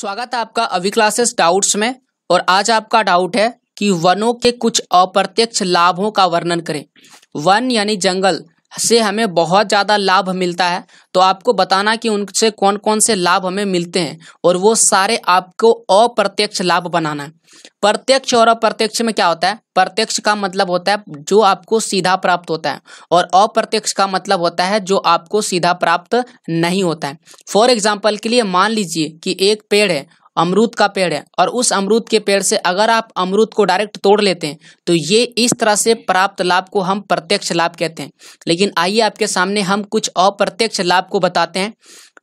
स्वागत है आपका अभी क्लासेस डाउट्स में और आज आपका डाउट है कि वनों के कुछ अप्रत्यक्ष लाभों का वर्णन करें वन यानी जंगल से हमें बहुत ज़्यादा लाभ मिलता है तो आपको बताना कि उनसे कौन कौन से लाभ हमें मिलते हैं और वो सारे आपको अप्रत्यक्ष लाभ बनाना है प्रत्यक्ष और अप्रत्यक्ष में क्या होता है प्रत्यक्ष का मतलब होता है जो आपको सीधा प्राप्त होता है और अप्रत्यक्ष का मतलब होता है जो आपको सीधा प्राप्त नहीं होता है फॉर एग्जाम्पल के लिए मान लीजिए कि एक पेड़ है अमरूद का पेड़ है और उस अमरूद के पेड़ से अगर आप अमरूद को डायरेक्ट तोड़ लेते हैं तो ये इस तरह से प्राप्त लाभ को हम प्रत्यक्ष लाभ कहते हैं लेकिन आइए आपके सामने हम कुछ अप्रत्यक्ष लाभ को बताते हैं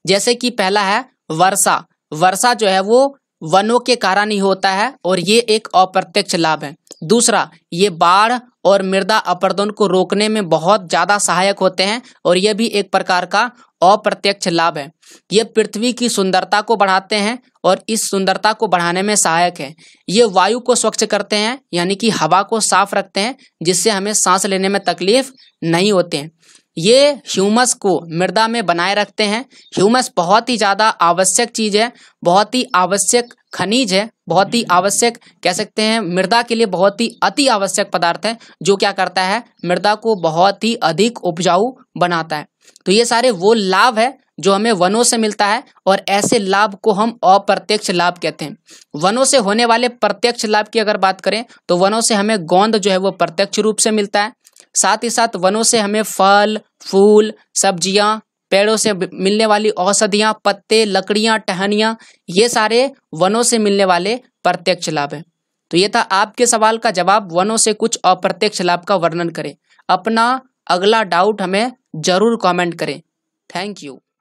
जैसे कि पहला है वर्षा वर्षा जो है वो वनों के कारण ही होता है और ये एक अप्रत्यक्ष लाभ है दूसरा ये बाढ़ और मृदा अपरदन को रोकने में बहुत ज़्यादा सहायक होते हैं और यह भी एक प्रकार का अप्रत्यक्ष लाभ है ये पृथ्वी की सुंदरता को बढ़ाते हैं और इस सुंदरता को बढ़ाने में सहायक है ये वायु को स्वच्छ करते हैं यानी कि हवा को साफ रखते हैं जिससे हमें सांस लेने में तकलीफ नहीं होते हैं ये ह्यूमस को मृदा में बनाए रखते हैं ह्यूमस बहुत ही ज़्यादा आवश्यक चीज़ है बहुत ही आवश्यक खनिज है बहुत ही आवश्यक कह सकते हैं मृदा के लिए बहुत ही अति आवश्यक पदार्थ है जो क्या करता है मृदा को बहुत ही अधिक उपजाऊ बनाता है तो ये सारे वो लाभ है जो हमें वनों से मिलता है और ऐसे लाभ को हम अप्रत्यक्ष लाभ कहते हैं वनों से होने वाले प्रत्यक्ष लाभ की अगर बात करें तो वनों से हमें गोंद जो है वो प्रत्यक्ष रूप से मिलता है साथ ही साथ वनों से हमें फल फूल सब्जियां पेड़ों से मिलने वाली औषधियां पत्ते लकड़ियां टहनियां ये सारे वनों से मिलने वाले प्रत्यक्ष लाभ हैं तो ये था आपके सवाल का जवाब वनों से कुछ अप्रत्यक्ष लाभ का वर्णन करें अपना अगला डाउट हमें जरूर कमेंट करें थैंक यू